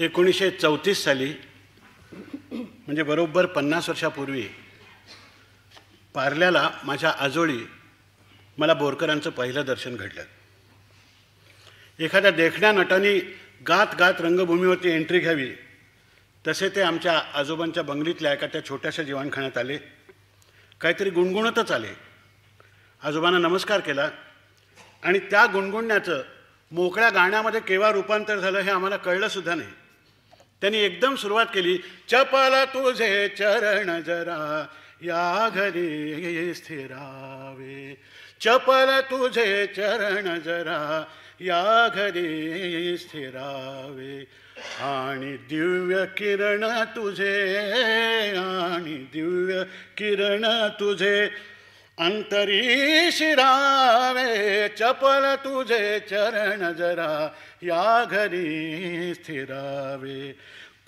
एकोणीसशे चौतीस साली म्हणजे बरोबर पन्नास वर्षापूर्वी पारल्याला माझ्या आजोळी मला बोरकरांचं पहिलं दर्शन घडलं एखाद्या देखण्या नटाने गात गात रंगभूमीवरती एंट्री घ्यावी तसे ते आमच्या आजोबांच्या बंगलीतल्या एका त्या छोट्याशा जीवनखाण्यात आले काहीतरी गुणगुणतच आले आजोबांना नमस्कार केला आणि त्या गुणगुणण्याचं मोकळ्या गाण्यामध्ये केव्हा रूपांतर झालं हे आम्हाला कळलंसुद्धा नाही त्यांनी एकदम सुरुवात केली चपल तुझे चरण जरा या घरी स्थिरावे चपल तुझे चरण जरा या घरी स्थिरावे आणि दिव्य किरण तुझे आणि दिव्य किरण तुझे अंतरी शिरावे चपल तुझे चरण जरा या घरी स्थिरावे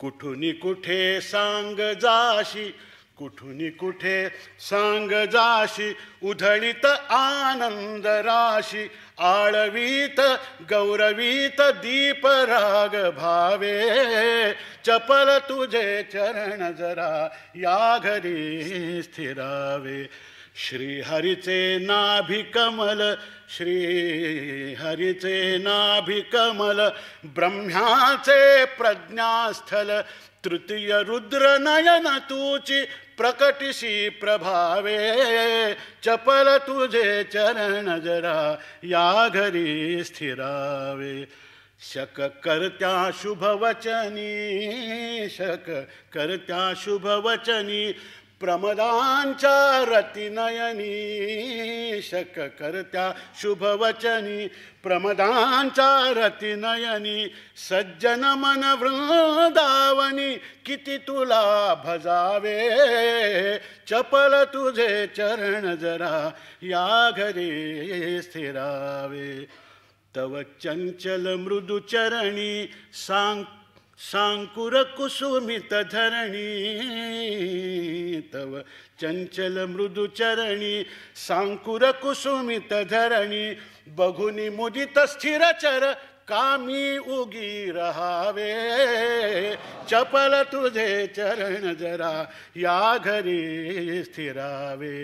कुठूनी कुठे सांग जाशी कुठूनी कुठे सांग जाशी उधळीत आनंद राशी आळवीत गौरवीत दीप राग भावे चपल तुझे चरण जरा या घरी स्थिरावे श्रीहरिचे नाभिकमल श्रीहरिचे नाभिकमल ब्रह्म्याचे प्रज्ञास्थल तृतीय रुद्र नयन तूची प्रकटिशी प्रभावे चपल तुझे चरण जरा या घरी स्थिरावे शक करत्या शुभवचनी शक करत्या शुभवचनी प्रमदांच्या रतिनयनी शक करत्या शुभवचनी प्रमदांच्या रतिनयनी सज्जन मन वृंदावनी किती तुला भजावे चपल तुझे चरण जरा या घरे स्थिरावे तव चंचल मृदुचरणी सांग धरणी तव चंचल धरणी बघुनी मुदित स्थिर चर कामी उगी रहावे चपल तुझे चरण जरा या घरी स्थिरावे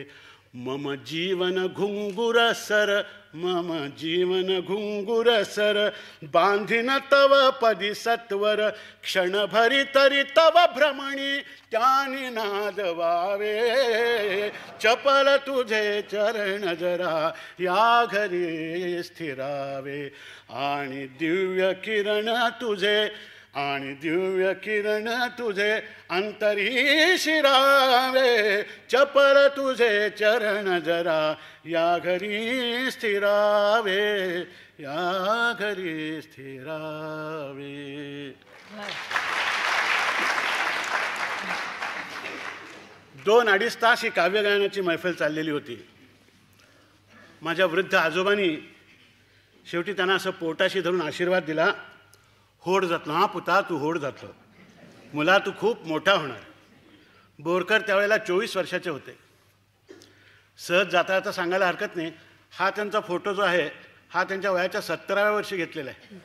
मम जीवन घुंगुर सर मम जीवन घुंगुर सर बांधिन तव पदिसत्वर सत्वर क्षणभरी तरी तव भ्रमणी त्यानी नादवावे चपल तुझे चरण जरा या घरी स्थिरावे आणि दिव्य किरण तुझे आणि दिव्य किरण तुझे अंतरी शिरावे चपल तुझे चरण जरा या घरी स्थिरावे या घरी स्थिरावे दोन अडीच तास ही काव्यगायनाची मैफल चाललेली होती माझ्या वृद्ध आजोबांनी शेवटी त्यांना असं पोटाशी धरून आशीर्वाद दिला होड जातलं हा पुता तू होड जातो मुला तू खूप मोठा होणार बोरकर त्यावेळेला चोवीस वर्षाचे होते सहज जाता जाता सांगायला हरकत नाही हा त्यांचा फोटो जो आहे हा त्यांच्या वयाच्या सत्तराव्या वर्षी घेतलेला आहे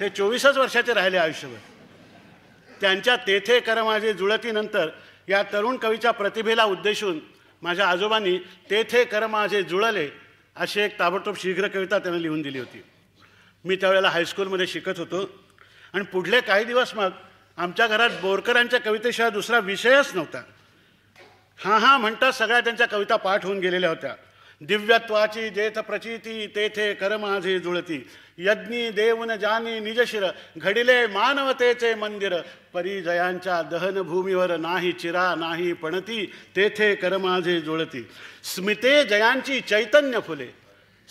ते चोवीसच वर्षाचे राहिले आयुष्यभर त्यांच्या तेथे कर माझे जुळतीनंतर या तरुण कवीच्या प्रतिभेला उद्देशून माझ्या आजोबांनी तेथे कर माझे जुळले अशी एक ताबडतोब शीघ्र कविता त्यांना लिहून दिली होती मी त्यावेळेला हायस्कूलमध्ये शिकत होतो आणि पुढले काही दिवस मग आमच्या घरात बोरकरांच्या कवितेशिवाय दुसरा विषयच नव्हता हां हां म्हणता सगळ्या त्यांच्या कविता पाठ होऊन गेलेल्या होत्या दिव्यत्वाची जेथ प्रचिती तेथे करमाझे जुळती यज्ञी देवन जानी निजशिर घडिले मानवतेचे मंदिर परिजयांच्या दहनभूमीवर नाही चिरा नाही पणती तेथे करमाझे जुळती स्मिते जयांची चैतन्य फुले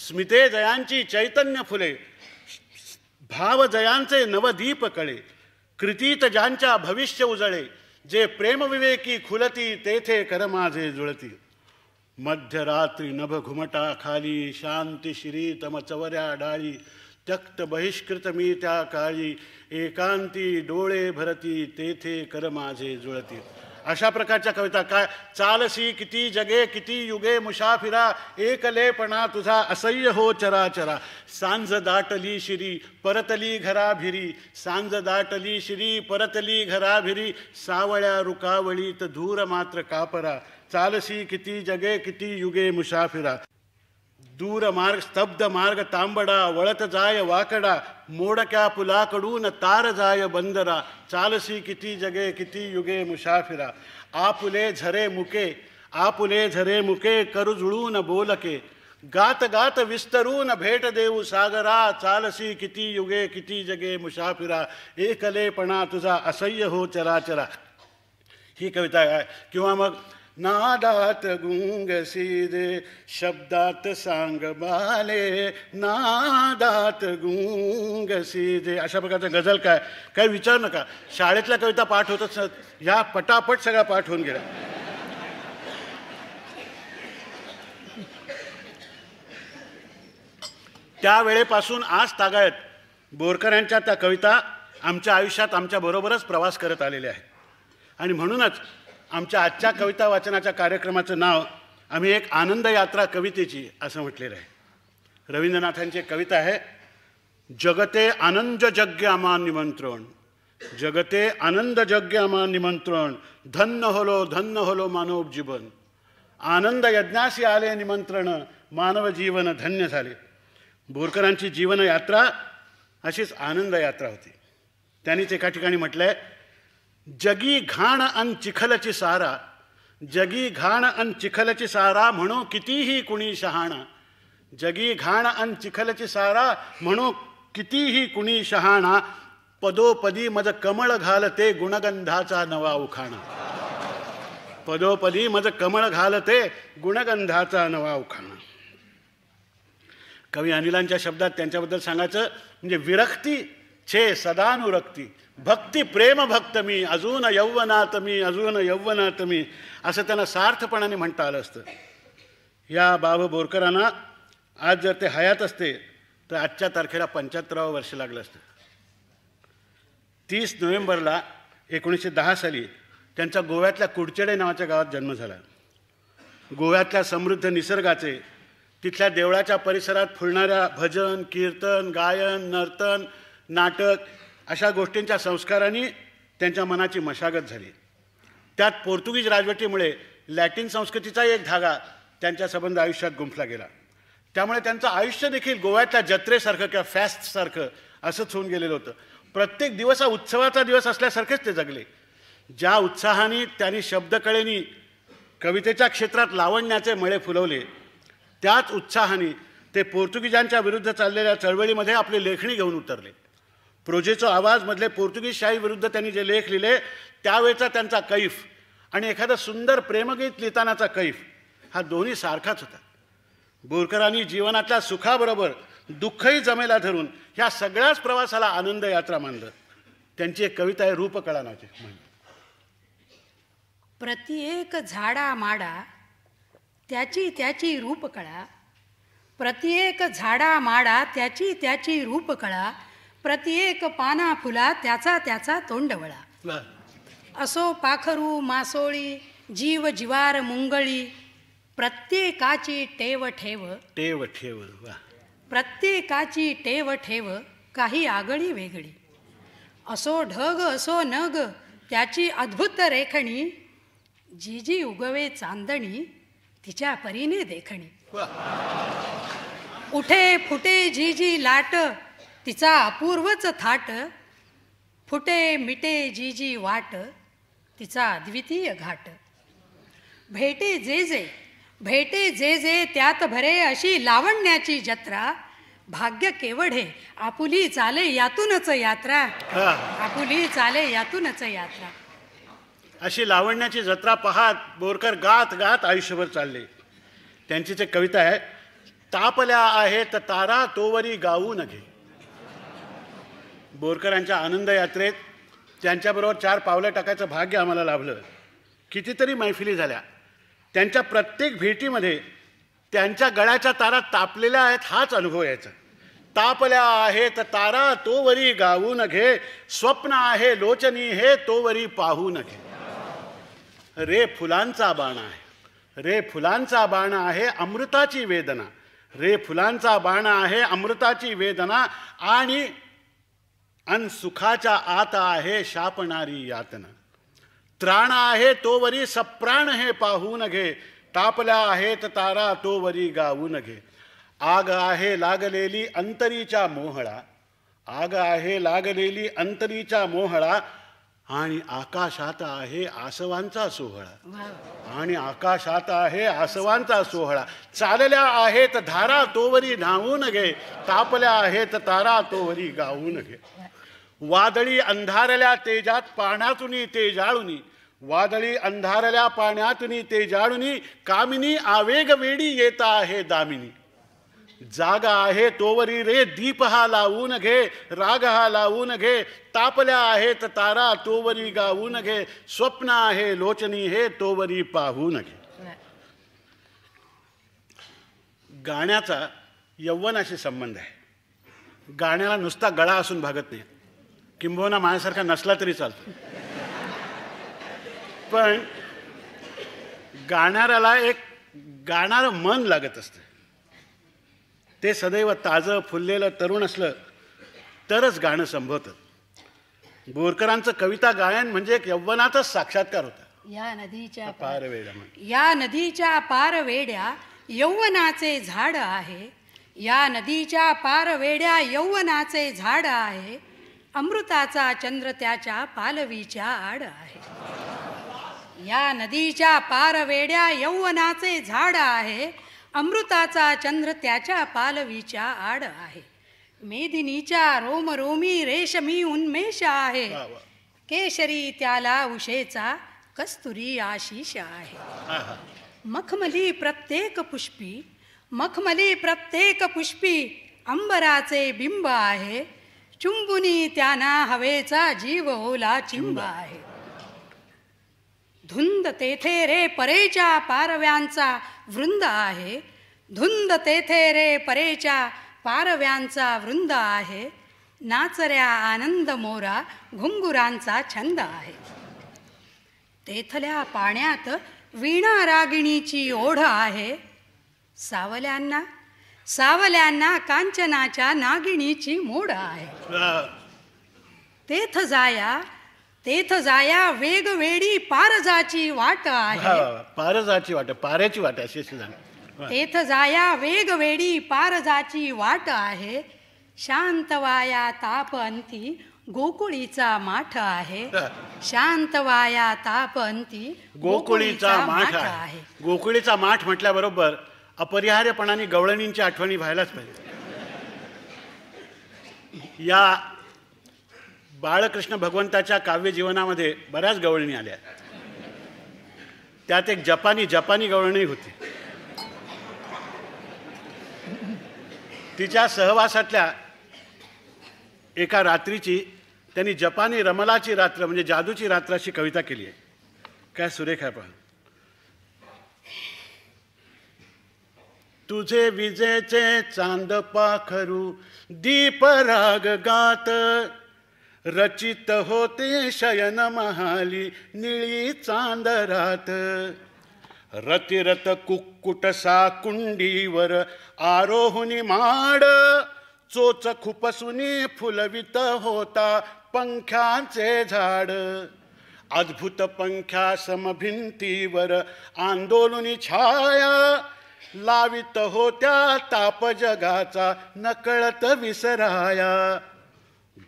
स्मिते जयांची चैतन्य फुले भाव भावजयांचे नवदीप कळे कृतीत ज्यांच्या भविष्य उजळे जे प्रेमविवेकी खुलती तेथे करमाझे जुळती मध्यरात्री नभ घुमटा खाली शांती श्री चवऱ्या डाळी त्यक्त बहिष्कृत मी त्या काळी एकांती डोळे भरती तेथे करमाझे जुळती अशा प्रकारच्या कविता काय चालसी किती जगे किती युगे मुसाफिरा एकलेपणा तुझा असह्य हो चरा चरा सांज दाटली शिरी परतली घराभिरी सांज दाटली शिरी परतली घराभिरी सावळ्या रुकावळीत धूर मात्र कापरा चालसी किती जगे किती युगे मुसाफिरा दूर मार्ग स्तब्ध मार्ग तांबडा वळत जाय वाकडा मोडक्या पुलाकडून तार जाय बंदरा चालसी किती जगे किती युगे मुशाफिरा आपुले झरे मुके आपुले झरे मुके करू जुळून बोलके गात गात विस्तरून भेट देऊ सागरा चालसी किती युगे किती जगे मुशाफिरा एकलेपणा तुझा असह्य हो चराचरा ही कविता आहे किंवा मग नादात दे शब्दात सांग बाले नादात गुंगसीर अशा प्रकारचा गझल काय काय विचार नका शाळेतल्या कविता पाठ होतच ह्या पटापट सगळा पाठ होऊन गेला त्यावेळेपासून आज तागायत बोरकर यांच्या त्या कविता आमच्या आयुष्यात आमच्या बरोबरच प्रवास करत आलेल्या आहेत आणि म्हणूनच आमच्या आजच्या कविता वाचनाच्या कार्यक्रमाचं नाव आम्ही एक आनंद यात्रा कवितेची असं म्हटलेलं आहे रवींद्रनाथांची कविता आहे जगते आनंद जग्य आम्हा निमंत्रण जगते आनंद जग्य आम्हा निमंत्रण धन्य होलो धन्य होलो मानव जीवन आनंद यज्ञाशी आले निमंत्रण मानव जीवन धन्य झाले बोरकरांची जीवनयात्रा अशीच आनंद यात्रा होती त्यांनीच एका ठिकाणी म्हटलं आहे जगी घाण अन चिखलची सारा जगी घाण अन चिखलची सारा म्हणू कितीही कुणी शहाणा जगी घाण अन चिखलची सारा म्हणू कितीही कुणी शहाणा पदोपदी मज कमळ घालते गुणगंधाचा नवा उखाणा पदोपदी मज कमळ घालते गुणगंधाचा नवा उखाणा कवी अनिलांच्या शब्दात त्यांच्याबद्दल सांगायचं म्हणजे विरक्ती छे सदानुरक्ती भक्ती प्रेम भक्त मी अजून यौवनात मी अजून यौवनात मी असं त्यांना सार्थपणाने म्हणता आलं असतं या बाब बोरकरांना आज जर ते हयात असते तर आजच्या तारखेला पंच्याहत्तरावं वर्ष लागलं असतं तीस नोव्हेंबरला एकोणीसशे दहा साली त्यांचा गोव्यातल्या कुडचेडे नावाच्या गावात जन्म झाला गोव्यातल्या समृद्ध निसर्गाचे तिथल्या देवळाच्या परिसरात फुलणाऱ्या भजन कीर्तन गायन नर्तन नाटक अशा गोष्टींच्या संस्काराने त्यांच्या मनाची मशागत झाली त्यात पोर्तुगीज राजवटीमुळे लॅटिन संस्कृतीचा एक धागा त्यांच्या संबंध आयुष्यात गुंफला गेला त्यामुळे त्यांचं आयुष्य देखील गोव्यातल्या जत्रेसारखं किंवा फॅस्टसारखं असंच होऊन गेलेलं होतं प्रत्येक दिवस हा उत्सवाचा दिवस असल्यासारखेच ते जगले ज्या उत्साहाने त्यांनी शब्दकळेनी कवितेच्या क्षेत्रात लावण्याचे मळे फुलवले त्याच उत्साहाने ते पोर्तुगीजांच्या विरुद्ध चाललेल्या चळवळीमध्ये आपली लेखणी घेऊन उतरले प्रोजेचो पोर्तुगीज शाही विरुद्ध त्यांनी जे लेख लिहिले त्यावेळचा त्यांचा कैफ आणि एखादं सुंदर प्रेमगीत लिहितानाचा कैफ हा दोन्ही सारखाच होता बोरकरांनी जीवनातल्या सुखाबरोबर दुःखही जमेला धरून ह्या सगळ्याच प्रवासाला आनंद यात्रा मानलं त्यांची एक कविता आहे रूपकळा प्रत्येक झाडा माडा त्याची त्याची रूपकळा प्रत्येक झाडा माडा त्याची त्याची रूपकळा प्रत्येक पाना फुला त्याचा त्याचा तोंडवळा असो पाखरू मासोळी जीव जीवार मुंगळी प्रत्येकाची टेव ठेव टेव ठेव प्रत्येकाची टेव ठेव काही आगळी वेगळी असो ढग असो नग त्याची अद्भुत रेखणी जी जी उगवे चांदणी तिच्या परीने देखणी उठे फुटे जी जी लाट तिचा अपूर्वच थाट फुटे मिटे जी जी वाट तिचा अद्वितीय घाट भेटे जे जे भेटे जे जे त्यात भरे अशी लावण्याची जत्रा भाग्य केवढे आपुली चाले यातूनच यात्रा आपुली चाले यातूनच यात्रा अशी लावण्याची जत्रा पाहात बोरकर गात गात आयुष्यभर चालले त्यांची जे कविता आहे तापल्या आहेत तारा तोवरी गाऊ न घे बोरकरांच्या आनंद यात्रेत त्यांच्याबरोबर चार पावलं टाकायचं भाग्य आम्हाला लाभलं कितीतरी मैफिली झाल्या त्यांच्या प्रत्येक भेटीमध्ये त्यांच्या गळ्याच्या तारा तापलेल्या आहेत हाच अनुभव यायचा तापल्या आहेत तारा तोवरी गाऊ न घे स्वप्न आहे लोचनी हे तोवरी पाहू न घे रे फुलांचा बाण आहे रे फुलांचा बाण आहे अमृताची वेदना रे फुलांचा बाण आहे अमृताची वेदना आणि अन सुखाच्या आत आहे शापणारी यातना त्राण आहे तोवरी सप्राण हे पाहून घे तापल्या आहेत तारा तोवरी गाऊन घे आग आहे लागलेली अंतरीच्या मोहळा आग आहे लागलेली अंतरीच्या मोहळा आणि आकाशात आहे आसवांचा सोहळा आणि आकाशात आहे आसवांचा सोहळा चालल्या आहेत धारा तोवरी धावून घे तापल्या आहेत तारा तोवरी गाऊन घे वादळी अंधारल्या तेजात पाण्यातून ते जाळुनी वादळी अंधारल्या पाण्यातून ते जाळुनी कामिनी आवेग वेडी येता आहे दामिनी जागा आहे तोवरी रे दीप हा लावून घे राग हा लावून घे तापल्या आहेत तारा तोवरी गावून घे स्वप्न आहे लोचनी हे तोवरी पाहून घे गाण्याचा यवनाशी संबंध आहे गाण्याला नुसता गळा असून भागत नाही किंबहुना माझ्यासारखा नसला तरी चालतो पण गाणाऱ्याला एक गाणारं मन लागत असतं ते सदैव ताजं फुललेलं तरुण असलं तरच गाणं संभवतं बोरकरांचं कविता गायन म्हणजे एक यवनाचाच साक्षात्कार होता या नदीच्या पार वेड्या या नदीच्या पार वेड्या यौवनाचे झाड आहे या नदीच्या पार वेड्या यौवनाचे झाड आहे अमृताचा चंद्र त्याच्या पालवीच्या आड आहे या नदीच्या पारवेड्या यौवनाचे झाड आहे अमृताचा चंद्र त्याच्या पालवीच्या आड आहे मेदिनीच्या रोमरोमी रेशमी उन्मेष आहे केशरी त्याला उषेचा कस्तुरी आशिष आहे मखमली प्रत्येक पुष्पी मखमली प्रत्येक पुष्पी अंबराचे बिंब आहे चुंबुनी त्याना हवेचा जीव ओला चिंब आहे धुंद तेथे रे परेच्या पारव्यांचा वृंद आहे धुंद तेथे रे परेच्या पारव्यांचा वृंद आहे नाचऱ्या आनंद मोरा घुंगुरांचा छंद आहे तेथल्या पाण्यात वीणा रागिणीची ओढ आहे सावल्यांना सावल्यांना कांचनाच्या नागिणीची मोड आहे तेथ जाया तेथ जाया वेगवेडी पारजाची वाट आहे पारजाची वाट पाऱ्याची वाट असे तेथ जाया वेगवेडी पारजाची वाट आहे शांतवाया अंती गोकुळीचा माठ आहे शांतवाया अंती गोकुळीचा माठ आहे गोकुळीचा माठ म्हटल्याबरोबर अपरिहार्यपणाने गवळणींची आठवणी व्हायलाच पाहिजे या बाळकृष्ण भगवंताच्या काव्यजीवनामध्ये बऱ्याच गवळणी आल्या त्यात एक जपानी जपानी गवळणी होती तिच्या सहवासातल्या एका रात्रीची त्यांनी जपानी रमलाची रात्र म्हणजे जादूची रात्र अशी कविता केली आहे काय सुरेख आहे पण तुझे विजेचे चांद पाखरू दीपराग गात रचित होते शयन महाली निळी चांदरात रतिरत कुक्कुट कुंडीवर आरोहुनी माड चोच खुपसुनी फुलवित होता पंख्यांचे झाड अद्भुत पंख्या समभिंतीवर आंदोलनी छाया लावित होत्या ताप जगाचा नकळत विसराया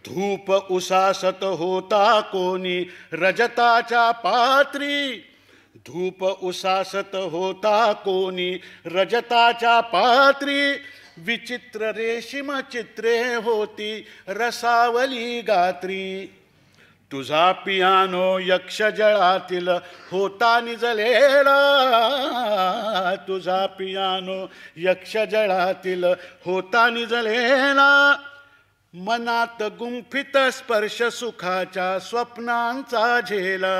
धूप उसासत होता कोणी रजताच्या पात्री धूप उसासत होता कोणी रजताच्या पात्री विचित्र रेशीम चित्रे होती रसावली गात्री तुझा पियानो यक्ष जळातील होता निजलेला तुझा पियानो यक्ष जळातील होता निजलेला मनात गुंफित स्पर्श सुखाच्या स्वप्नांचा झेला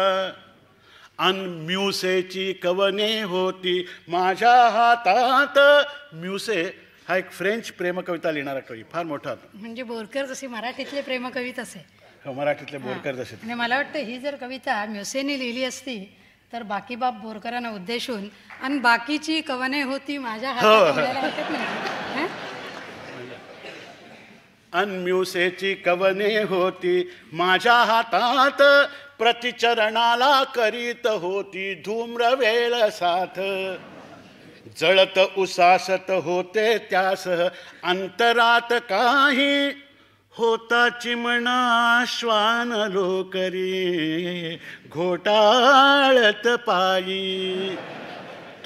म्युसेची कवने होती माझ्या हातात म्युसे हा एक फ्रेंच प्रेमकविता लिहिणारा कवी फार मोठा म्हणजे बोरकर जशी मराठीतले प्रेमकवी तसे मराठीतले बोरकर जसे आणि मला वाटतं ही जर कविता म्युसेने लिहिली असती तर बाप बोरकरांना उद्देशून आणि बाकीची कवने होती माझ्या हो, हो. अनम्युसेची कवने होती माझ्या हातात प्रतिचरणाला करीत होती धूम्र वेळ साथ जळत उसासत होते त्यास अंतरात काही होता चिमणा श्वान लोकरी घोटाळत पायी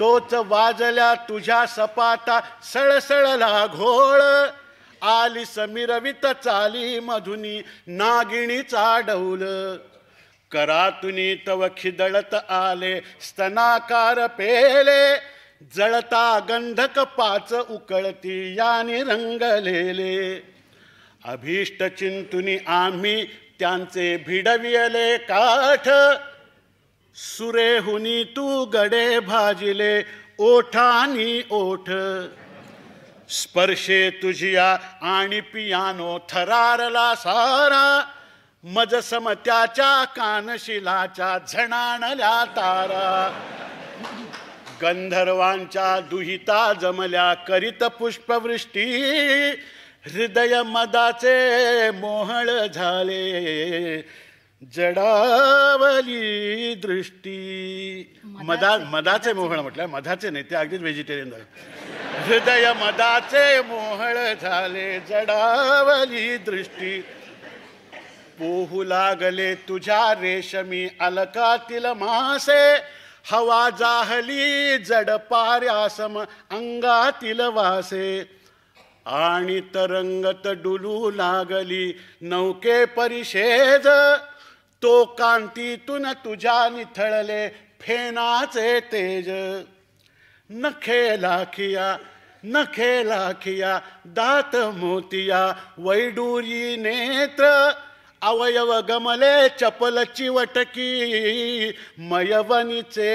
तोच वाजल्या तुझ्या सपाटा सळसळला घोळ आली समीरवित चाली मधुनी नागिणीचा डौल करातुनी तव खिदळत आले स्तनाकार पेले जळता गंधक पाच उकळती याने रंगलेले अभिष्ट चिंतुनी आम्ही त्यांचे भिडविले काठ सुरेहुनी तू गडे भाजिले ओठानी ओठ स्पर्शे तुझिया आणि पियानो थरारला सारा मज समत्याच्या कानशिलाच्या झणाणल्या तारा गंधर्वांच्या दुहिता जमल्या करीत पुष्पवृष्टी हृदय मदाचे मोहळ झाले जडावली दृष्टी मदा मदाचे मोहळ म्हटलं मधाचे नाही ते अगदीच व्हेजिटेरियन झालं हृदय मदाचे मोहळ झाले जडावली दृष्टी पोहू लागले तुझ्या रेशमी अलकातील मासे हवा जाहली जड अंगातील वासे आणि तरंगत डुलू लागली नौके परिषेद तो कांतीतून तुझ्या निथळले फेनाचे तेज नखे लाखिया नखे लाखिया दात मोतिया वैडूरी नेत्र अवयव गमले चपल चिवटकी मयवनीचे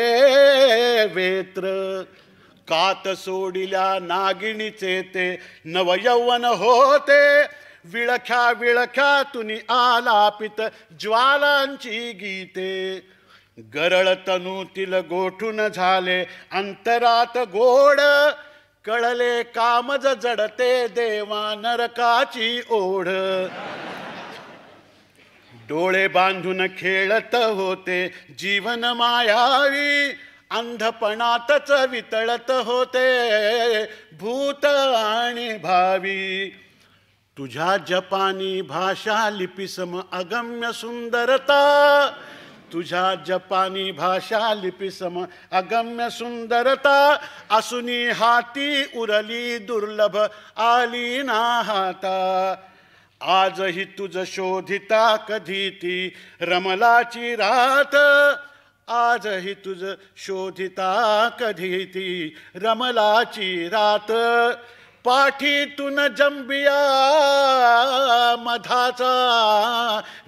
वेत्र कात सोडिल्या नागिणीचे ते नवयवन होते विळख्या विळख्या तुनी आलापित ज्वालांची गीते गरळ तनुतील गोठून झाले अंतरात गोड कळले कामज जडते देवा नरकाची ओढ डोळे बांधून खेळत होते जीवन मायावी अंधपणातच वितळत होते भूत आणि भावी तुझ्या जपानी भाषा लिपिसम अगम्य सुंदरता तुझ्या जपानी भाषा लिपिसम अगम्य सुंदरता असुनी हाती उरली दुर्लभ आली ना हाता आजही तुझ शोधिता कधी ती रमलाची रात आजही तुझ शोधिता कधी ती रमलाची रात पाठीतून जंबिया मधाचा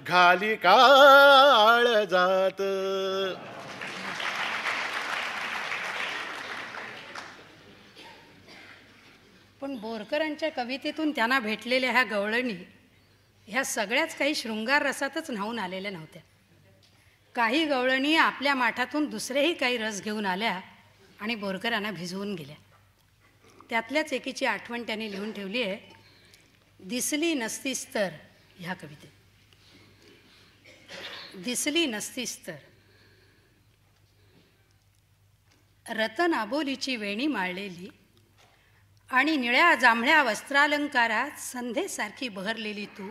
घाली काळ जात पण बोरकरांच्या कवितेतून त्यांना भेटलेल्या ह्या गवळणी ह्या सगळ्याच काही शृंगार रसातच न्हावून आलेल्या नव्हत्या काही गवळणी आपल्या माठातून दुसरेही काही रस घेऊन आल्या आणि बोरकरांना भिजवून गेल्या त्यातल्याच एकीची आठवण त्यांनी लिहून ठेवली आहे दिसली नसतीस तर ह्या कवितेत दिसली नसतीस तर रतन आबोलीची वेणी माळलेली आणि निळ्या जांभळ्या वस्त्रालंकारात संधेसारखी बहरलेली तू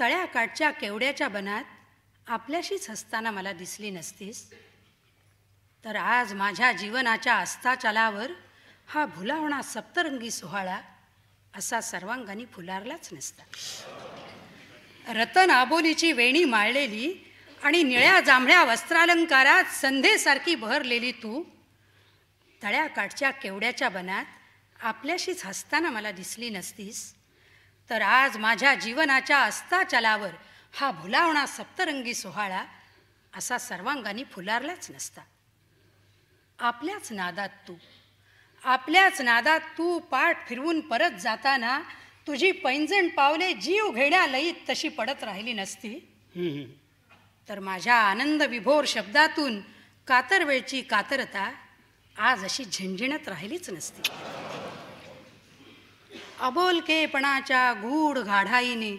तळ्या काठच्या केवड्याच्या बनात आपल्याशीच हसताना मला दिसली नसतीस तर आज माझ्या जीवनाच्या अस्ताचलावर हा भुलावणा सप्तरंगी सोहाळा असा सर्वांगानी फुलारलाच नसता रतन आबोलीची वेणी माळलेली आणि निळ्या जांभळ्या वस्त्रालंकारात संधेसारखी बहरलेली तू तळ्याकाठच्या केवड्याच्या बनात आपल्याशीच हसताना मला दिसली नसतीस तर आज माझ्या जीवनाच्या अस्ताचलावर हा भुलावणा सप्तरंगी सोहाळा असा सर्वांगानी फुलारलाच नसता आपल्याच नादात तू आपल्याच नादात तू पाठ फिरवून परत जाताना तुझी पैंजण पावले जीव घेण्या लईत तशी पडत राहिली नसती तर माझ्या आनंद विभोर शब्दातून कातरवेळची कातरता आज अशी झिणझिणत राहिलीच नसती अबोलकेपणाच्या गूढ घाढाईने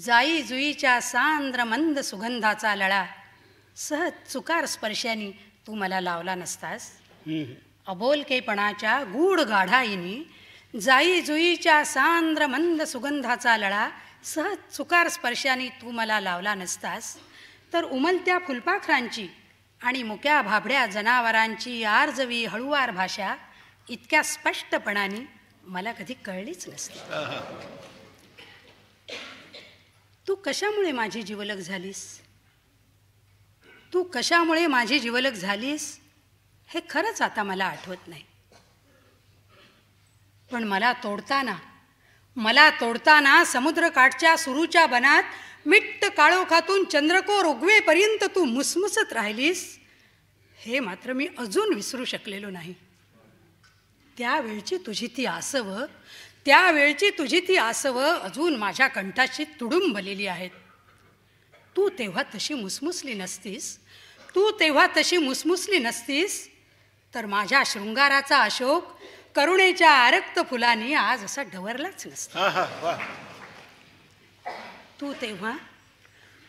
जाई जुईच्या सांद्र मंद सुगंधाचा लळा सहज चुकार स्पर्शाने तू मला लावला नसतास अबोलकेपणाच्या गूढ गाढाईनी जाई जुईच्या सांद्र मंद सुगंधाचा लळा सहज चुकार स्पर्शाने तू मला लावला नसतास तर उमलत्या फुलपाखरांची आणि मुक्या भाबड्या जनावरांची आर्जवी हळुवार भाषा इतक्या स्पष्टपणाने मला कधी कळलीच नसते तू कशामुळे माझी जीवलग झालीस तू कशामुळे माझी जीवलग झालीस हे खरंच आता मला आठवत नाही पण मला तोडताना मला तोडताना समुद्रकाठच्या सुरूच्या बनात मिट्ट काळोखातून चंद्रकोर उगवेपर्यंत तू मुसमुसत राहिलीस हे मात्र मी अजून विसरू शकलेलो नाही त्यावेळची तुझी ती आसव त्यावेळची तुझी ती आसवं अजून माझ्या कंठाशी तुडुंबलेली आहेत तू तेव्हा तशी मुसमुसली नसतीस तू तेव्हा तशी मुसमुसली नसतीस तर माझ्या शृंगाराचा अशोक करुणेच्या आरक्त फुलांनी आज असा ढवरलाच नसता तू तेव्हा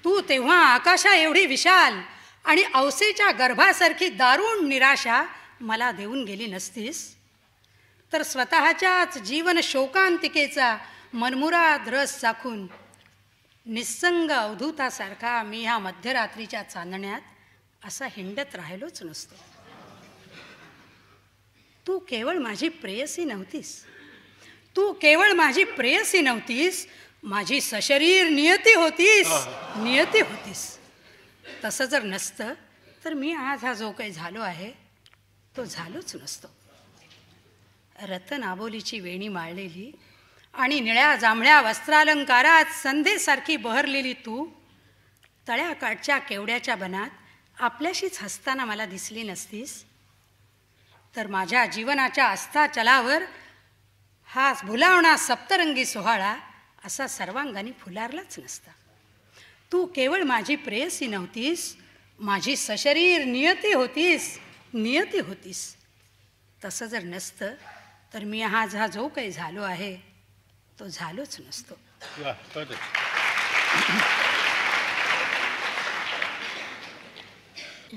तू तेव्हा आकाशा एवढी विशाल आणि अवसेच्या गर्भासारखी दारुण निराशा मला देऊन गेली नसतीस तर स्वतःच्याच जीवन शोकांतिकेचा मनमुराद रस चाखून निस्संग अवधूतासारखा मी ह्या मध्यरात्रीच्या चांदण्यात असा हिंडत राहिलोच नसतो तू केवळ माझी प्रेयसी नव्हतीस तू केवळ माझी प्रेयसी नव्हतीस माझी सशरीर नियती होतीस नियती होतीस तसं जर नसतं तर मी आज हा जो काही झालो आहे तो झालोच नसतो रतन आबोलीची वेणी माळलेली आणि निळ्या जांभळ्या वस्त्रालंकारात संधेसारखी बहरलेली तू तळ्याकाठच्या केवड्याच्या बनात आपल्याशीच हसताना मला दिसली नसतीस तर माझ्या जीवनाच्या अस्ताचलावर हा भुलावणा सप्तरंगी सोहाळा असा सर्वांगाने फुलारलाच नसता तू केवळ माझी प्रेयसी नव्हतीस माझी सशरीर नियती होतीस नियती होतीस तसं जर नसतं तर मी हा हा जो काही झालो आहे तो झालोच नसतो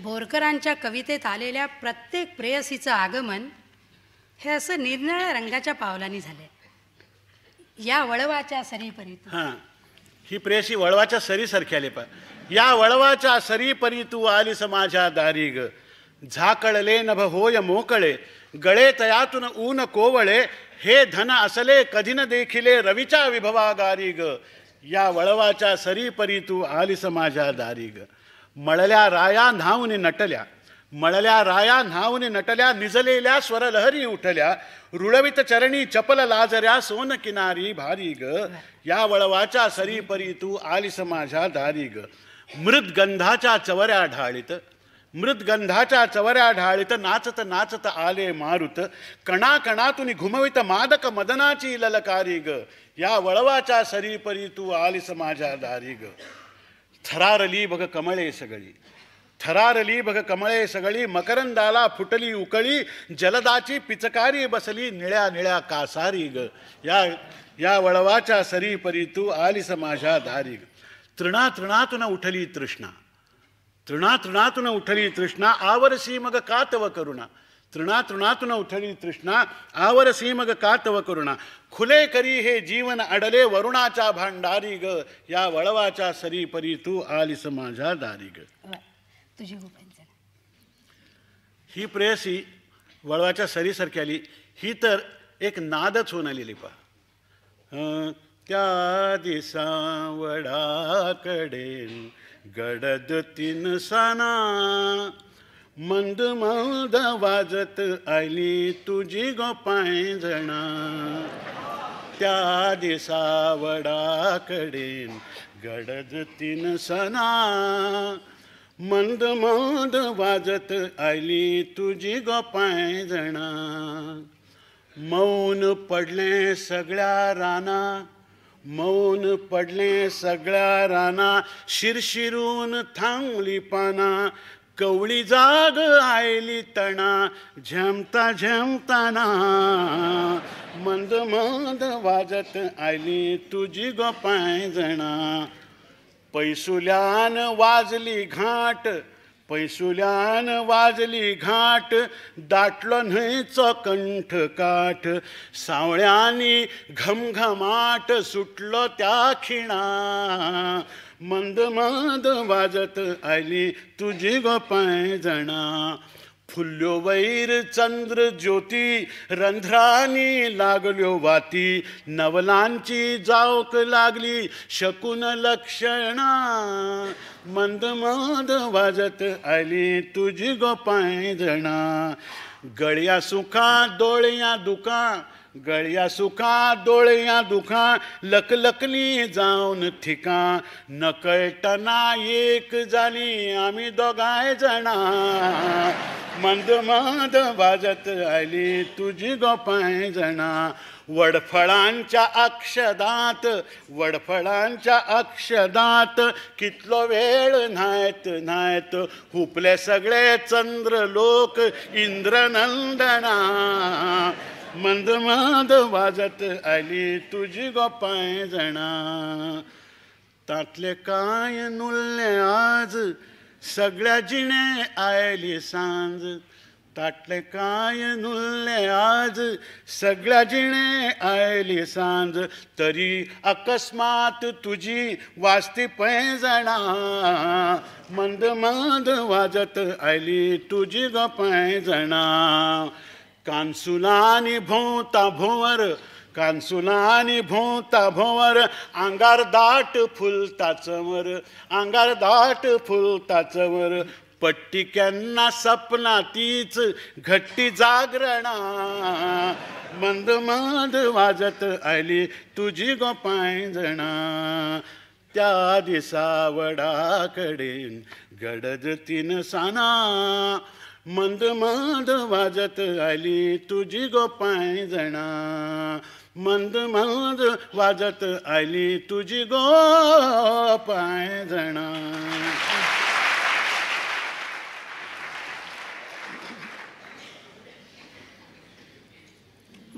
बोरकरांच्या कवितेत आलेल्या प्रत्येक प्रेयसीचं आगमन हे असं निरनिळ्या रंगाच्या पावलांनी झाले या वळवाच्या सरीपरीत हां ही प्रेयसी वळवाच्या सरीसारखी आली पा या वळवाच्या सरी परी तू आलीस माझ्या दारी ग झाकळले नभ होय मोकळे गळे तयातून ऊन कोवळे हे धन असले कधीन देखिले रविच्या विभवागारी ग या वळवाच्या सरी परी तू आलीस माझ्या दारी ग मळल्या राया न्हावून नटल्या मळल्या राया न्हावून नटल्या निजलेल्या स्वरलहरी उठल्या रुळवित चरणी चपल लाजऱ्या सोन किनारी भारी ग या वळवाच्या सरी परी तू आलीस माझ्या दारी ग गंधाच्या चवऱ्या ढाळीत मृद्गंधाच्या चवऱ्या ढाळीत नाचत नाचत आले मारुत कणाकणातून घुमवित मादक मदनाची ललकारी ग या वळवाच्या सरीपरी तू आलीस माझ्या दारी ग थरारली बघ कमळे सगळी थरारली बघ कमळे सगळी मकरंदाला फुटली उकळी जलदाची पिचकारी बसली निळ्या निळ्या कासारी ग या या वळवाच्या सरीपरी तू आलीस माझ्या दारी ग तृणातृणातून उठली तृष्णा तृणा तृणातून उठली तृष्णा आवरसी मग कातव करुणा तृणा तृणातून उठली तृष्णा आवरसी मग कातव करुणा खुले करी हे जीवन अडले वरुणाच्या भांडारी ग या वळवाच्या सरी परी तू आलीस माझ्या दारी ग ही प्रेयसी वळवाच्या सरीसारखी आली ही तर एक नादच होऊन आलेली पहा त्या वडाकडे गडद तीन मंद मंद वाजत आली तुझी गोपाय जणा त्या दिसा कडेन गडद तीन सणा मंद मंद वाजत आली तुझी गोपाय जणा मौन पडले सगळ्या राना मौन पडले सगळ्या राना शिरशिरून थांबली पाना कवळी जाग आयली तणा झमता झमताना मंद मंद वाजत आयली तुझी गोपाय जणा पैसुल्यान वाजली घाट पैसुल्यान वाजली घाट दाटलो न्हंयचो कंठ काठ सावळ्यांनी घमघमाट सुटलो त्या खिणा मंद मंद वाजत आली तुझी गोपाय जणा फुल्यो वैर चंद्र ज्योती रंध्रानी लागल्यो वाती नवलांची जावक लागली शकुन लक्षणा मंद मंद वाजत आली तुझी गोपाय जणा गळ्या सुखा डोळ्या दुखा गळ्या सुखा डोळ्या दुखा लकलकली जाऊन ठिका नकळटना एक जाली आम्ही दोघाय जणा मंद मंद वाजत आली तुझी गोपाय जणा वडफळांच्या अक्षदात वडफळांच्या अक्षदात कितलो वेळ न्हायत न्हायत हुपले सगळे चंद्र लोक इंद्रनंदना मंद मंद वाजत आली तुझी गोपाय जणा तातले काय नुल्ले आज सगळ्या जिणे आयली सांज ताटले काय नुल्ले आज सगळ्या जिणे आयली सांज तरी अकस्मात तुझी वाजती पै जाणा मंद मंद वाजत आयली तुझी गपाय जाणा कांसुलानी भोवता भोवर कांसुलानी भोवता भोवर आंगार दाट फुलता चवर आंगार दाट फुलता चवर पट्टी केन्ना सपना तीच घट्टी जागरणा मंद मंद वाजत आली तुझी गोपाय जणा त्या दिसावडाकडे गडद तीन साना मंद मंद वाजत आली तुझी गोपाय जणा मंद मंद वाजत आली तुझी पाय जणा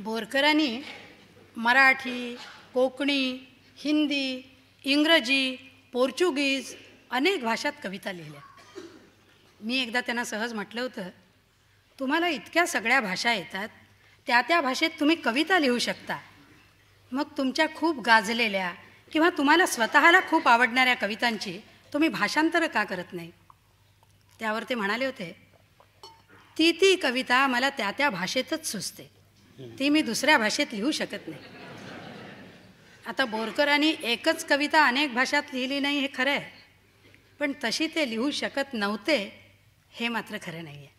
बोरकरांनी मराठी कोकणी हिंदी इंग्रजी पोर्चुगीज अनेक भाषात कविता लिहिल्या मी एकदा त्यांना सहज म्हटलं होतं तुम्हाला इतक्या सगळ्या भाषा येतात त्या त्या भाषेत तुम्ही कविता लिहू शकता मग तुमच्या खूप गाजलेल्या किंवा तुम्हाला स्वतःला खूप आवडणाऱ्या कवितांची तुम्ही भाषांतर का करत नाही त्यावर ते म्हणाले होते ती ती कविता मला त्या त्या भाषेतच सुचते ती मी दुसऱ्या भाषेत लिहू शकत नाही आता बोरकरांनी एकच कविता अनेक भाषात लिहिली नाही हे खरं आहे पण तशी ते लिहू शकत नव्हते हे मात्र खरं नाही आहे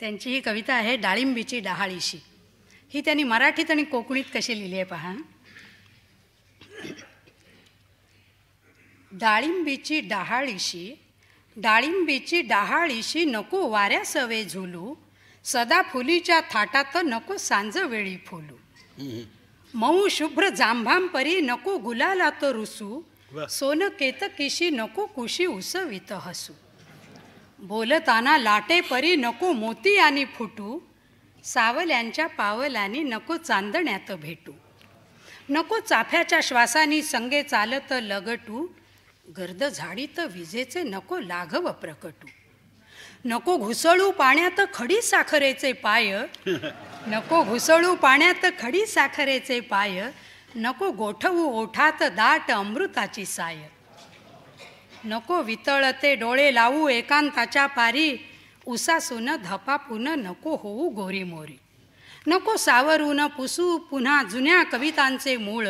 त्यांची ही कविता आहे डाळिंबीची डहाळीशी ही त्यांनी मराठीत आणि कोकणीत कशी लिहिली आहे पहा डाळिंबीची डहाळीशी डाळिंबीची डहाळीशी नको वाऱ्या सवे झुलू सदा फुलीच्या थाटात नको वेळी फुलू मऊ शुभ्र जांभांपरी नको गुलालात रुसू सोन केतकीशी नको कुशी उसवित हसू बोलताना लाटे परी नको मोती आणि फुटू सावल्यांच्या पावलांनी नको चांदण्यात भेटू नको चाफ्याच्या श्वासानी संगे चालत लगटू गर्द झाडीत विजेचे नको लाघव प्रकटू नको घुसळू पाण्यात खडी साखरेचे पाय नको घुसळू पाण्यात खडी साखरेचे पाय नको गोठवू ओठात दाट अमृताची साय नको वितळते डोळे लावू एकांताच्या पारी उसासून धपापून नको होऊ गोरी मोरी नको सावरून पुसू पुन्हा जुन्या कवितांचे मूळ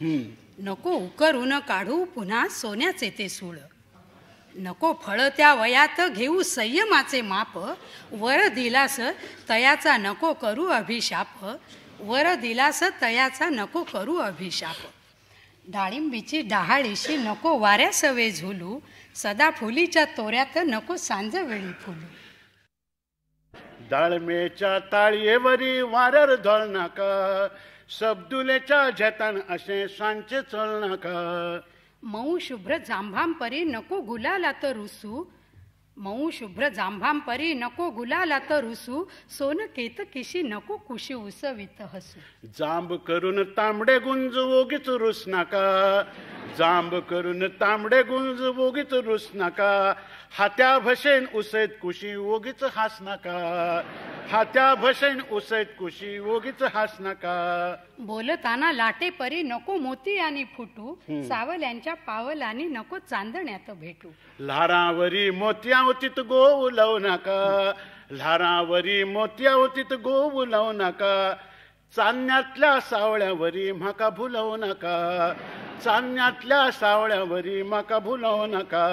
नको उकरून काढू पुन्हा सोन्याचे ते सूळ नको फळ त्या वयात घेऊ संयमाचे माप वर दिलास तयाचा नको करू अभिशाप वर दिलास तयाचा नको करू अभिशाप डाळिंबीची डहाळीशी नको वाऱ्या सवे झुलू सदा फुलीच्या तोऱ्यात नको सांजवेळी फुलू डाळमेच्या ताळयेवरी वारर धळ नाक सबदुलेच्या झेतान असे सांचे चल नाक मऊ शुभ्र जांभांपरी नको गुलाला तर रुसू मऊ शुभ्र जांभांपरी नको गुलाला तर रुसू सोन केत किशी नको कुशी उसवित हसू जांब करून तांबडे गुंज ओगीच रुस नाका, जांब करून तांबडे गुंज ओगीच रुस नका हात्या भशेन उसैत कुशी ओगीच हास नका हात्या भसेन उसैत कुशी ओगीच हास नका बोलताना लाटे परी नको मोती आणि फुटू सावल्यांच्या पावलानी नको चांदण्यात भेटू लारावरी मोतिया उतीत गो लावू नका लारावरी मोतिया गो गो लावू नका चांदण्यातल्या सावळ्यावरी म्हाका भुलवू नका चांदण्यातल्या सावळ्यावरी म्हाका भुलवू नका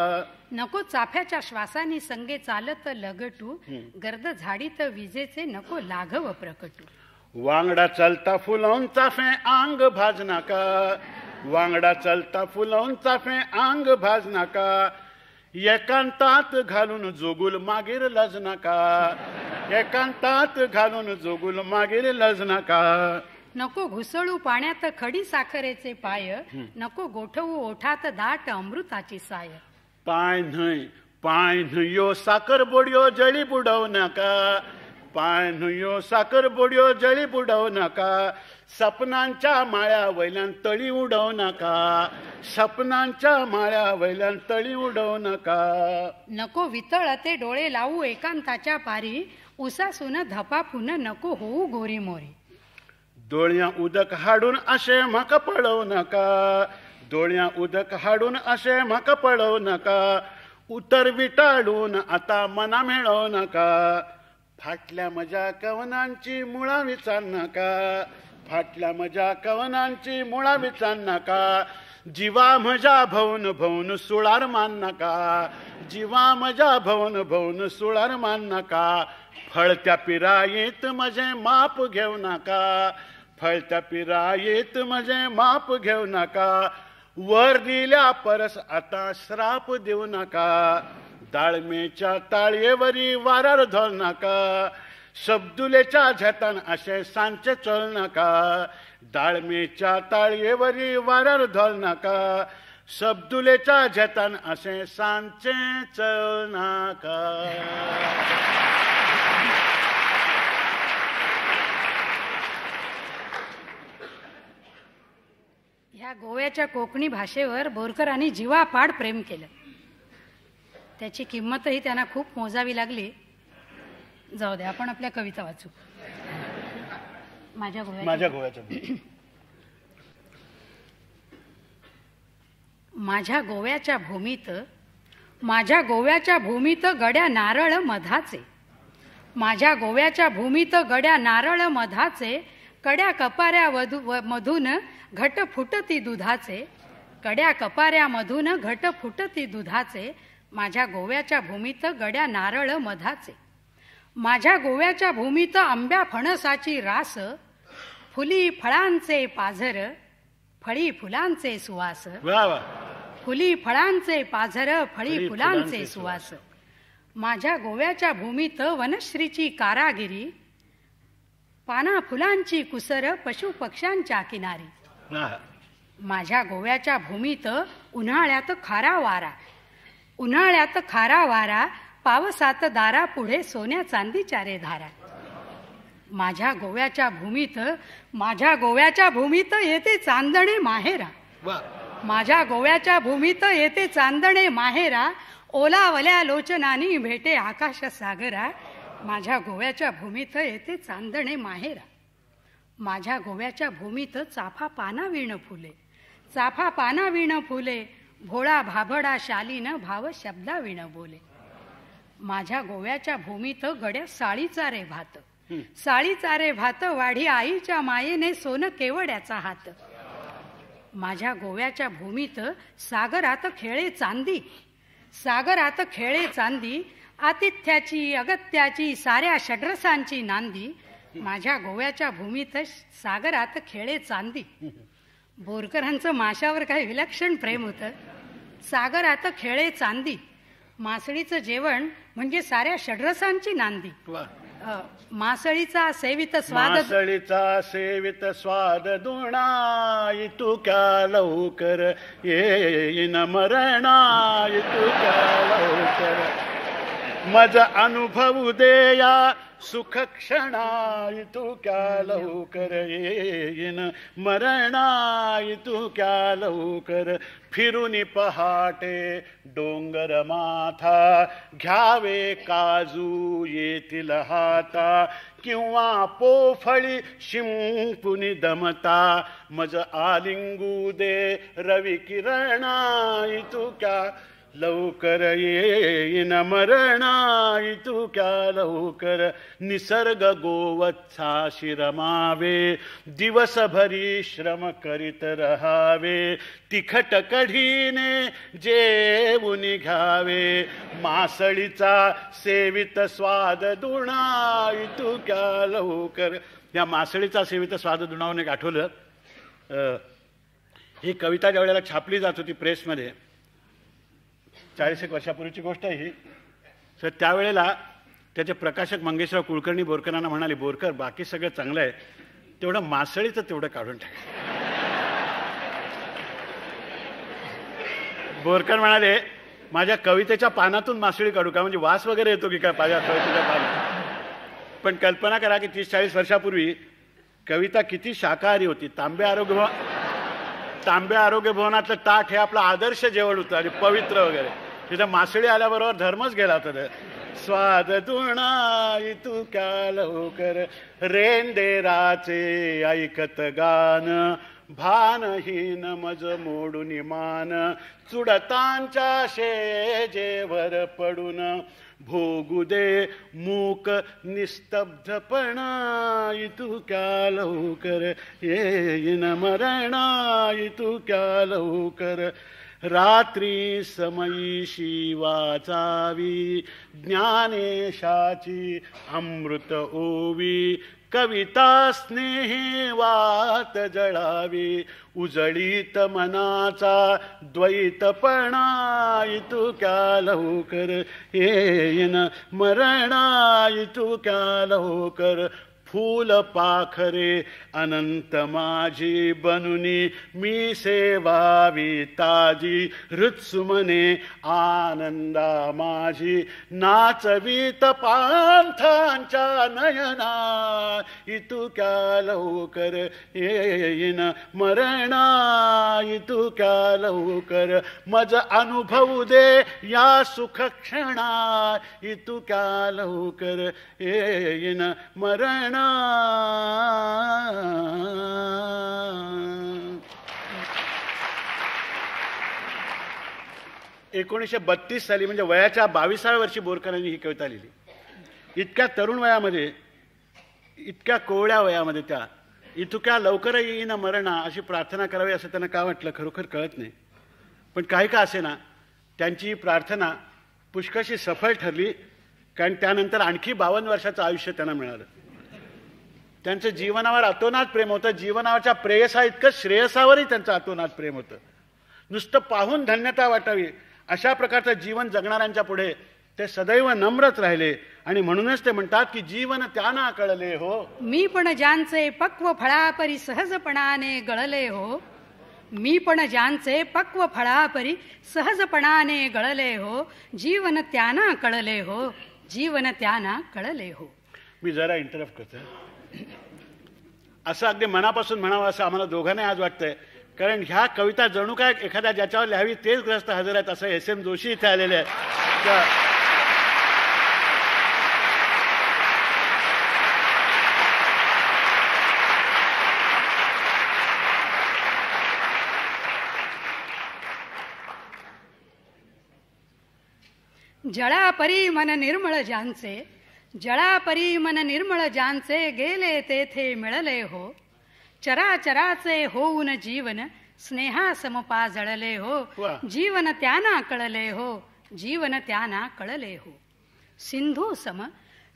नको चाफ्याच्या श्वासाने संगे चालत लगटू गर्द झाडीत विजेचे नको लाघव प्रकटू वांगडा चलता फुलावून चाफे आंग भाज नाका वांगडा चलता फुलावून चाफे आंग भाज नाका एकांतात घालून जोगुल मागेर लज नका एकांतात घालून जोगुल मागेर लज नका नको घुसळू पाण्यात खडी साखरेचे पाय नको गोठवू ओठात दाट अमृताची साय पाय न्हय पाय न्हयो साखर बोडयो जळी बुडव नाका पाय न्हयो साखर बोडयो जळी बुडव नाका सपनांच्या माळ्या वयल्यान तळी उडव नका सपनांच्या माळ्या वयल्यान तळी उडव नका नको वितळ ते डोळे लावू एकांताच्या पारी उसासून धपा पुन नको होऊ गोरी मोरी डोळ्या उदक हाडून असे म्हाका पळव नका दोळ्या उदक हाडून असे म्हाका पळव नाका उतर विटाडून आता मना मेळोव नका फाटल्या म्हज्या कवनांची मुळां विचार नका फाटल्या म्हज्या कवनांची मुळां विचार नका जिवा म्हज्या भवन भवन सुळार मान नाका जिवा म्हज्या भवन भवन सुळार मान नाका फळत्या पिरायेत म्हजें माप घेऊ नाका फळत्या पिरायेत म्हजें माप घेऊ नाका वर दिल्या परस आता श्राप देऊ नका दाळमेच्या ताळेवरी वारार धर नका शब्दुलेच्या झेतान असे सांचे चल नका दाळमेच्या ताळेवरी वारार धर नका शब्दुलेच्या झेतान असे सांचे चल नाका ह्या गोव्याच्या कोकणी भाषेवर बोरकरांनी जीवापाड प्रेम केलं त्याची किंमतही त्यांना खूप मोजावी लागली जाऊ द्या आपण आपल्या कविता वाचू माझ्या गोव्याच्या माझ्या गोव्याच्या भूमीत माझ्या गोव्याच्या भूमीत गड्या नारळ मधाचे माझ्या गोव्याच्या भूमीत गड्या नारळ मधाचे कड्या कपाऱ्या वधू मधून घट फुटती दुधाचे कड्या कपाऱ्या मधून घट फुटती दुधाचे माझ्या गोव्याच्या भूमीत गड्या नारळ मधाचे माझ्या गोव्याच्या भूमीत आंब्या फणसाची रास फुली फळांचे पाझर फळी फुलांचे सुवास फुली फळांचे पाझर फळी फुलांचे सुवास माझ्या गोव्याच्या भूमीत वनश्रीची कारागिरी पाना फुलांची कुसर पशु पक्ष्यांच्या किनारी माझ्या गोव्याच्या भूमीत उन्हाळ्यात खारा वारा उन्हाळ्यात खारा वारा पावसात दारा पुढे सोन्या चांदी चारे धारा माझ्या गोव्याच्या भूमीत माझ्या गोव्याच्या भूमीत येते चांदणे माहेरा माझ्या गोव्याच्या भूमीत येते चांदणे माहेरा ओलावल्या लोचनानी भेटे आकाश सागरा माझ्या गोव्याच्या भूमीत येते चांदणे माहेरा माझ्या गोव्याच्या भूमीत चाफा पाना विण फुले चाफा पाना विण फुले भोळा भाबडा शालीन भाव शब्दा विण बोले माझ्या गोव्याच्या भूमीत गड्या साळीचा रे भात साळीचा रे भात वाढी आईच्या मायेने सोन केवड्याचा हात माझ्या गोव्याच्या भूमीत सागरात खेळे चांदी सागरात खेळे चांदी आतिथ्याची अगत्याची साऱ्या षड्रसांची नांदी माझ्या गोव्याच्या भूमीत सागरात खेळे चांदी बोरकरांचं माशावर काही विलक्षण प्रेम होतं सागरात खेळे चांदी मासळीचं जेवण म्हणजे साऱ्या षडरसांची नांदी मासळीचा सेवित स्वाद मासळीचा सेवित स्वाद दुणाई तू क्या लवकर न मरणाई तू क्या लवकर मज अनुभव देया सुख क्षणाय तू क्या लवकर येईन मरणाय तू क्या लवकर फिरून पहाटे डोंगर माथा घ्यावे काजू येतील हाता किंवा पोफळी शिंपुनी दमता मज आलिंगू दे रवी किरणाय तू क्या लवकर येईन मरणाई तू क्या लवकर निसर्ग गोवत्सा शिरमावे दिवसभरी श्रम करीत रहावे तिखट कढीने उनी घ्यावे मासळीचा सेवित स्वाद दुणाई तू क्या लवकर या मासळीचा सेवित स्वाद दुणावून एक आठवलं ही कविता ज्या वेळेला छापली जात होती प्रेसमध्ये चाळीस एक वर्षापूर्वीची गोष्ट आहे ही सर त्यावेळेला त्याचे प्रकाशक मंगेशराव कुलकर्णी बोरकरांना म्हणाले बोरकर बाकी सगळं चांगलं आहे तेवढं मासळीचं तेवढं काढून टाक बोरकर म्हणाले माझ्या कवितेच्या पानातून मासळी काढू का म्हणजे वास वगैरे येतो की काय माझ्या कवितेच्या पानात पण कल्पना करा की तीस चाळीस वर्षापूर्वी कविता किती शाकाहारी होती तांबे आरोग्य तांबे आरोग्य भवनातलं ताट हे आपलं आदर्श जेवण होतं आणि पवित्र वगैरे तिथं मासळी आल्याबरोबर धर्मच गेला तर स्वाद दुणाई तू क्या लवकर राचे ऐकत गान भानहीन मज मोडून मान चुडतांच्या शेजेवर पडून भोगू दे मूक निस्तब्धपणा तू क्या लवकर येईन मरणा तू क्या लवकर रात्री समयी शिवाचावी ज्ञानेशाची अमृत ओवी कविता स्नेहे वात जळावी उजळीत मनाचा द्वैतपणाय तू क्या लवकर येन मरणाय तू क्या लवकर फूल पाखरे अनंत माझी बनुनी मी सेवावी ताजी हृत्सुमने आनंदा माझी नाचवीत पांथांच्या नयना इतुक्या लवकर येईन मरणा इतुक्या लवकर मज अनुभवू दे या सुखक्षणा क्या लवकर येईन मरणा एकोणीसशे बत्तीस साली म्हणजे वयाच्या बावीसाव्या वर्षी बोरकरांनी ही कविता लिहिली इतक्या तरुण वयामध्ये इतक्या कोवळ्या वयामध्ये त्या इतुक्या लवकर येईन मरणा अशी प्रार्थना करावी असं त्यांना का वाटलं खरोखर कळत नाही पण काही का असे ना त्यांची प्रार्थना पुष्कशी सफल ठरली कारण त्यानंतर आणखी बावन्न वर्षाचं आयुष्य त्यांना मिळालं त्यांचं जीवनावर अतोनात प्रेम होतं जीवनावरच्या प्रेयसा इतकं श्रेयसावरही त्यांचं अतोनात प्रेम होतं नुसतं पाहून धन्यता वाटावी अशा प्रकारचं जीवन जगणाऱ्यांच्या पुढे ते सदैव नम्रच राहिले आणि म्हणूनच ते म्हणतात की जीवन त्यांना कळले हो मी पण ज्यांचे पक्व फळापरी सहजपणाने गळले हो मी पण ज्यांचे पक्व फळापरी सहजपणाने गळले हो जीवन त्यांना कळले हो जीवन त्यांना कळले हो मी जरा इंटरप्ट करतो असं अगदी मनापासून म्हणावं असं आम्हाला दोघांनाही आज वाटतंय कारण ह्या कविता जणू काय एखाद्या ज्याच्यावर लिहावी तेच ग्रस्त हजर आहेत असं एस एम जोशी इथे आलेले आहेत जळापरी मन निर्मळ ज्यांचे जळापरी मन निर्मळ ज्यांचे गेले तेथे मिळले हो चराचराचे होऊन जीवन स्नेहा समपा जळले हो जीवन त्याना कळले हो जीवन त्याना कळले हो सिंधू सम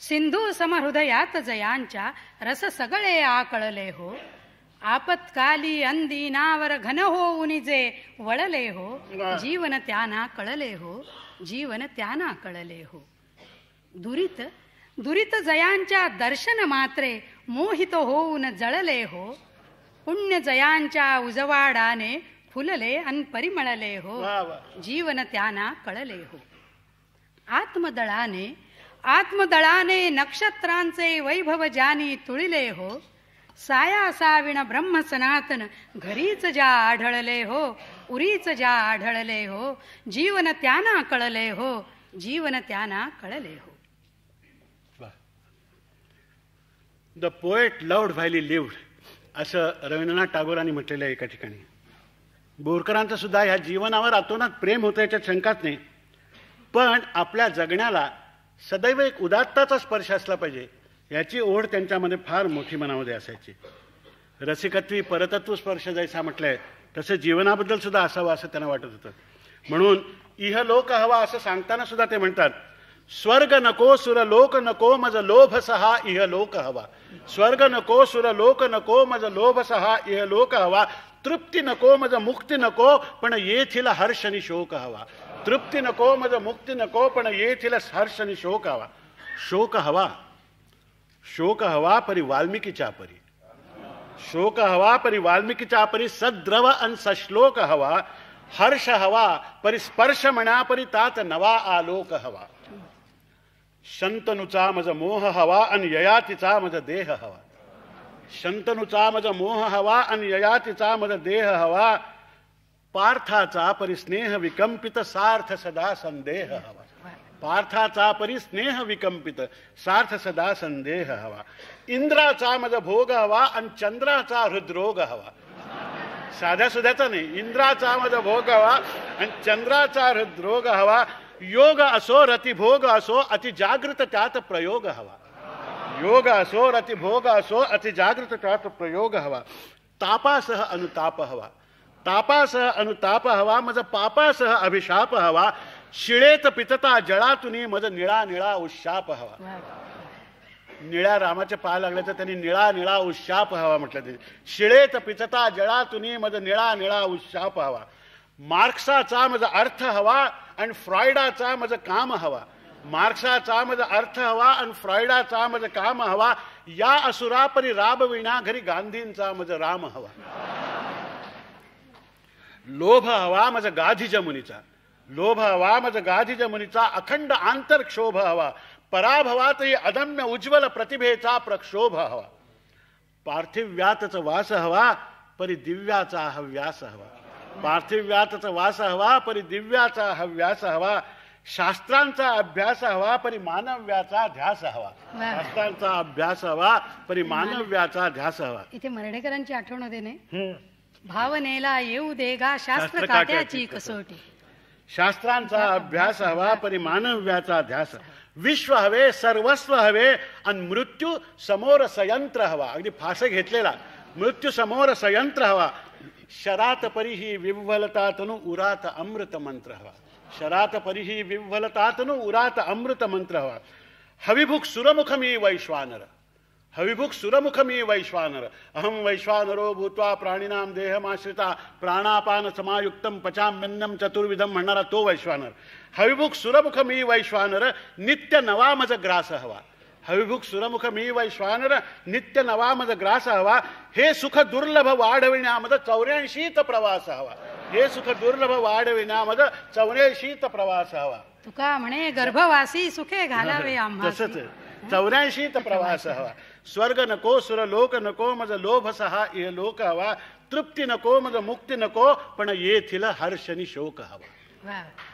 सिंधू हृदयात जयांच्या रस सगळे आकळले हो आपत्काली अंदी नावर घन हो जे वळले हो जीवन त्याना कळले हो जीवन त्याना कळले हो दुरित दुरित जयांच्या दर्शन मात्रे मोहित होऊन जळले हो पुण्य जयांच्या उजवाडाने फुलले अन परिमळले हो जीवन त्याना कळले हो आत्मदळाने आत्मदळाने नक्षत्रांचे वैभव जानी तुळिले हो साया साविण सनातन घरीच जा आढळले हो उरीच जा आढळले हो जीवन त्याना कळले हो जीवन त्याना कळले हो the poet loved wholly lived असं रवींद्रनाथ टागोरांनी म्हटलेलं आहे एका ठिकाणी बोरकरांचं सुद्धा ह्या जीवनावर अतोनात प्रेम होतं याच्यात शंकाच नाही पण आपल्या जगण्याला सदैव एक उदात्ताचा स्पर्श असला पाहिजे याची ओढ त्यांच्यामध्ये फार मोठी मनामध्ये असायची रसिकत्वी परतत्व स्पर्श जैसा म्हटलंय तसं जीवनाबद्दल सुद्धा असावं असं त्यांना वाटत होतं म्हणून इह लोक हवा असं सांगताना सुद्धा ते म्हणतात स्वर्ग नको लोक नको मज लोभ सहा इह लोक हवा स्वर्ग नको लोक नको मज लोभ सहा इह लोक हवा तृप्ती नको मज मुक्ती नको पण येथील हर्ष आणि शोक हवा तृप्ती नको मज मुक्ती नको पण येथील हर्ष आणि शोक हवा शोक हवा शोक हवा परी वाल्मिकीच्या परी शोक हवा परी वाल्मिकीच्या परी सद्रव अन सश्लोक हवा हर्ष हवा परी स्पर्श परी तात नवा आलोक हवा शंतनुचा मज मोह हवा आणि ययातीचा मज देह हवा शंतनुचा मज मोह हवा आणि ययातीचा मज देह हवा पार्थाचा परिस्नेह विकंपित सार्थ सदा संदेह हवा पार्थाचा परिस्नेह विकंपित सार्थ सदा संदेह हवा इंद्राचा मज भोग हवा आणि चंद्राचा हृद्रोग हवा साध्या सुध्याचा नाही इंद्राचा मज भोग हवा अन चंद्राचा हृद्रोग हवा योग असो रतिभोग असो जागृत त्यात प्रयोग हवा योग असो रतिभोग असो अतिजागृत त्यात प्रयोग हवा तापासह अनुताप हवा तापासह अनुताप हवा मज पापासह अभिशाप हवा शिळेत पितता जळातुनी मज निळा निळा उशाप हवा निळ्या रामाच्या पाय लागले तर त्यांनी निळा निळा उशाप हवा म्हटलं ते शिळेत पितता जळातुनी मज निळा निळा उशाप हवा मार्क्साचा मज अर्थ हवा आणि फ्रॉइडाचा माझं काम हवा मार्क्साचा माझा अर्थ हवा आणि फ्रॉइडाचा माझं काम हवा या असुरापरी राबविणा घरी गांधींचा माझं राम हवा लोभ हवा माझा गाधी जमुनीचा लोभ हवा माझा गाधी जमुनीचा अखंड आंतरक्षोभ हवा पराभवातही अदम्य उज्ज्वल प्रतिभेचा प्रक्षोभ हवा पार्थिव्यातच वास हवा परी दिव्याचा हव्यास व्यास हवा पार्थिव्याचा वास हवा परी दिव्याचा हव्यास हवा शास्त्रांचा अभ्यास हवा परी मानव्याचा ध्यास हवा शास्त्रांचा अभ्यास हवा परी मानव्याचा ध्यास हवा इथे मर्ढेकरांची आठवण होते भावनेला येऊ दे गा शास्त्र काट्याची कसोटी शास्त्रांचा अभ्यास हवा परी मानव्याचा ध्यास विश्व हवे सर्वस्व हवे आणि मृत्यू समोर संयंत्र हवा अगदी फासे घेतलेला मृत्यू समोर संयंत्र हवा शरात परिही तनु उरात अमृत मंत्र हवा शरात परिही विव्हलतातनु उरात अमृत मंत्र हवा हविभुक सुरमुखमी वैश्वानर हविभुक सुरमुखमी वैश्वानर अहम वैश्वानरो भूत्वा प्राणिनां देहमाश्रिता प्राणापान समायुक्तं पचाम्यन्नं चतुर्विधम म्हणणारा तो वैश्वानर हविभुक सुरमुखमी वैश्वानर नित्य नवामज ग्रास हवा हविभुक सुरमुख मी श्वानर नित्य नवामद ग्रास हवा हे सुख दुर्लभ वाढविण्यामद चौऱ्याऐंशीत प्रवास हवा हे सुख दुर्लभ मध चौऱ्याऐंशीत प्रवास हवा तुका म्हणे गर्भवासी सुखे घालावे तसंच चौऱ्याऐंशीत प्रवास हवा स्वर्ग नको सुर लोक नको मज लोभ सहा लोक हवा तृप्ती नको मज मुक्ती नको पण येथील हर्षनी शोक हवा